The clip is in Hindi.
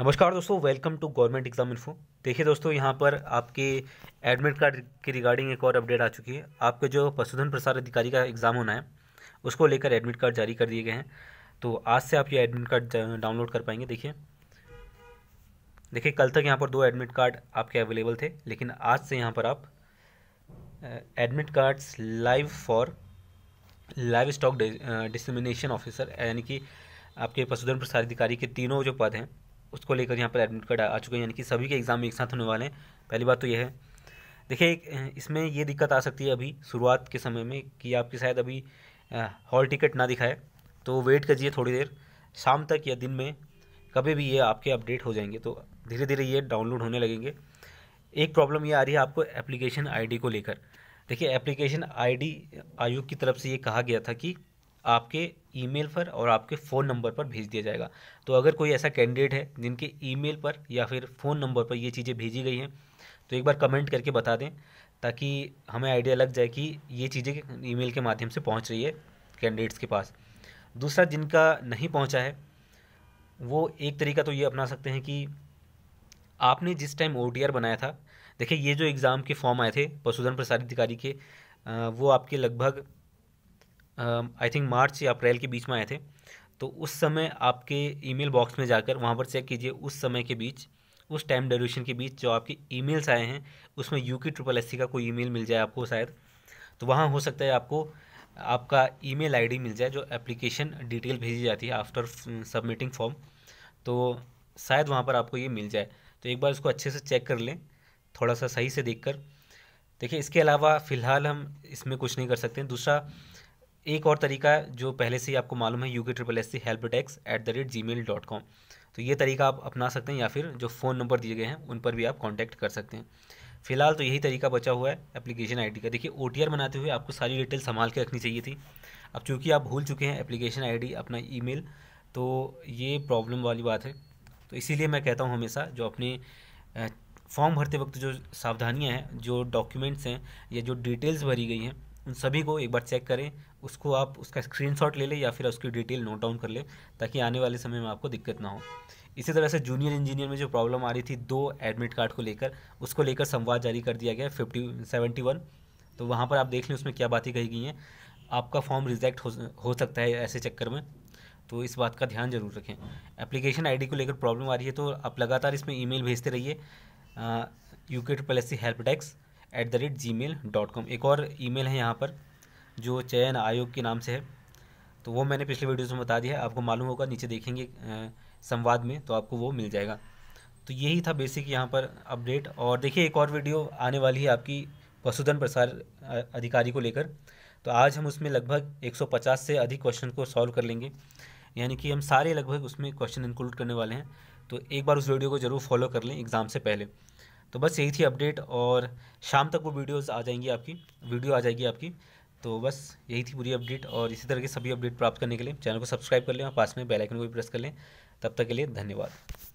नमस्कार दोस्तों welcome to government exam info देखिए दोस्तों यहाँ पर आपके एडमिट कार्ड के रिगार्डिंग एक और अपडेट आ चुकी है आपके जो पशुधन प्रसार अधिकारी का एग्ज़ाम होना है उसको लेकर एडमिट कार्ड जारी कर दिए गए हैं तो आज से आप ये एडमिट कार्ड डाउनलोड कर पाएंगे देखिए देखिए कल तक यहाँ पर दो एडमिट कार्ड आपके अवेलेबल थे लेकिन आज से यहाँ पर आप admit cards live for livestock dissemination officer यानी कि आपके पशुधन प्रसार अधिकारी के तीनों जो पद हैं उसको लेकर यहाँ पर एडमिट कार्ड आ चुके हैं यानी कि सभी के एग्ज़ाम एक साथ होने वाले हैं पहली बात तो यह है देखिए इसमें ये दिक्कत आ सकती है अभी शुरुआत के समय में कि आपकी शायद अभी हॉल टिकट ना दिखाए तो वेट करिए थोड़ी देर शाम तक या दिन में कभी भी ये आपके अपडेट हो जाएंगे तो धीरे धीरे ये डाउनलोड होने लगेंगे एक प्रॉब्लम ये आ रही है आपको एप्लीकेशन आईडी को लेकर देखिए एप्लीकेशन आईडी आयोग की तरफ से ये कहा गया था कि आपके ईमेल पर और आपके फ़ोन नंबर पर भेज दिया जाएगा तो अगर कोई ऐसा कैंडिडेट है जिनके ईमेल पर या फिर फ़ोन नंबर पर ये चीज़ें भेजी गई हैं तो एक बार कमेंट करके बता दें ताकि हमें आइडिया लग जाए कि ये चीज़ें ईमेल के माध्यम से पहुंच रही है कैंडिडेट्स के पास दूसरा जिनका नहीं पहुंचा है वो एक तरीका तो ये अपना सकते हैं कि आपने जिस टाइम ओ बनाया था देखिए ये जो एग्ज़ाम के फॉर्म आए थे पशुधन प्रसार अधिकारी के वो आपके लगभग आई थिंक मार्च या अप्रैल के बीच में आए थे तो उस समय आपके ईमेल बॉक्स में जाकर वहाँ पर चेक कीजिए उस समय के बीच उस टाइम ड्यूरेशन के बीच जो आपके ईमेल्स आए हैं उसमें यू की ट्रिपल एस का कोई ईमेल मिल जाए आपको शायद तो वहाँ हो सकता है आपको आपका ईमेल आईडी मिल जाए जो एप्लीकेशन डिटेल भेजी जाती है आफ्टर सबमिटिंग फॉर्म तो शायद वहाँ पर आपको ये मिल जाए तो एक बार इसको अच्छे से चेक कर लें थोड़ा सा सही से देख कर देखिए इसके अलावा फ़िलहाल हम इसमें कुछ नहीं कर सकते दूसरा एक और तरीका जो पहले से ही आपको मालूम है U K triple S C help desk at the rate Gmail dot com तो ये तरीका आप अपना सकते हैं या फिर जो फ़ोन नंबर दिए गए हैं उन पर भी आप कॉन्टैक्ट कर सकते हैं फिलहाल तो यही तरीका बचा हुआ है एप्लीकेशन आईडी का देखिए ओ बनाते हुए आपको सारी डिटेल संभाल के रखनी चाहिए थी अब चूँकि आप भूल चुके हैं एप्लीकेशन आईडी अपना ईमेल तो ये प्रॉब्लम वाली बात है तो इसीलिए मैं कहता हूँ हमेशा जो अपने फॉर्म भरते वक्त जो सावधानियाँ हैं जो डॉक्यूमेंट्स हैं या जो डिटेल्स भरी गई हैं उन सभी को एक बार चेक करें उसको आप उसका स्क्रीनशॉट ले लें या फिर उसकी डिटेल नोट डाउन कर लें ताकि आने वाले समय में आपको दिक्कत ना हो इसी तरह से जूनियर इंजीनियर में जो प्रॉब्लम आ रही थी दो एडमिट कार्ड को लेकर उसको लेकर संवाद जारी कर दिया गया फिफ्टी सेवेंटी वन तो वहाँ पर आप देख लें उसमें क्या बातें कही गई हैं आपका फॉर्म रिजेक्ट हो, हो सकता है ऐसे चक्कर में तो इस बात का ध्यान जरूर रखें एप्लीकेशन आईडी को लेकर प्रॉब्लम आ रही है तो आप लगातार इसमें ईमेल भेजते रहिए U K two S C help desk at the rate Gmail dot com एक और ई मेल है यहाँ पर जो चयन आयोग के नाम से है तो वो मैंने पिछले वीडियोज़ में बता दिया है आपको मालूम होगा नीचे देखेंगे संवाद में तो आपको वो मिल जाएगा तो यही था बेसिक यहाँ पर अपडेट और देखिए एक और वीडियो आने वाली है आपकी पशुधन प्रसार अधिकारी को लेकर तो आज हम उसमें लगभग 150 से अधिक क्वेश्चन को सॉल्व कर लेंगे यानी कि हम सारे लगभग उसमें क्वेश्चन इंक्लूड करने वाले हैं तो एक बार उस वीडियो को ज़रूर फॉलो कर लें एग्ज़ाम से पहले तो बस यही थी अपडेट और शाम तक वो वीडियोस आ जाएंगी आपकी वीडियो आ जाएगी आपकी तो बस यही थी पूरी अपडेट और इसी तरह के सभी अपडेट प्राप्त करने के लिए चैनल को सब्सक्राइब कर लें और पास में बेलाइकन को भी प्रेस कर लें तब तक के लिए धन्यवाद